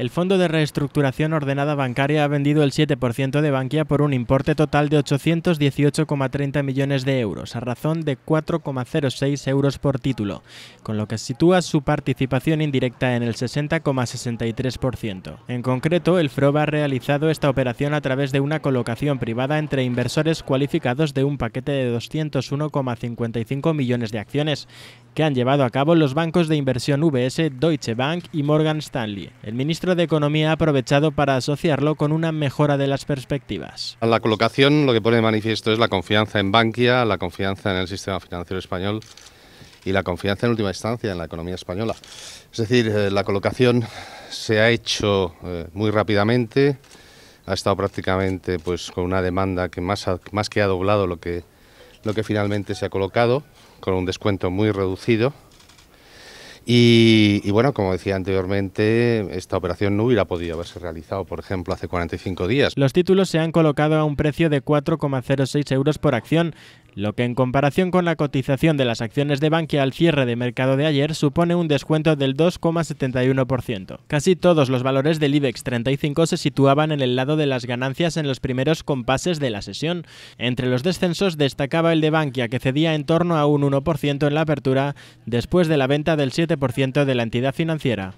El Fondo de Reestructuración Ordenada Bancaria ha vendido el 7% de Bankia por un importe total de 818,30 millones de euros, a razón de 4,06 euros por título, con lo que sitúa su participación indirecta en el 60,63%. En concreto, el FROB ha realizado esta operación a través de una colocación privada entre inversores cualificados de un paquete de 201,55 millones de acciones, que han llevado a cabo los bancos de inversión V.S. Deutsche Bank y Morgan Stanley. El ministro de Economía ha aprovechado para asociarlo con una mejora de las perspectivas. La colocación lo que pone de manifiesto es la confianza en Bankia, la confianza en el sistema financiero español y la confianza en última instancia en la economía española. Es decir, eh, la colocación se ha hecho eh, muy rápidamente, ha estado prácticamente pues con una demanda que más, más que ha doblado lo que lo que finalmente se ha colocado, con un descuento muy reducido. Y, bueno, como decía anteriormente, esta operación no hubiera podido haberse realizado, por ejemplo, hace 45 días. Los títulos se han colocado a un precio de 4,06 euros por acción, lo que en comparación con la cotización de las acciones de Bankia al cierre de mercado de ayer supone un descuento del 2,71%. Casi todos los valores del IBEX 35 se situaban en el lado de las ganancias en los primeros compases de la sesión. Entre los descensos destacaba el de Bankia, que cedía en torno a un 1% en la apertura después de la venta del 7% de la entidad financiera.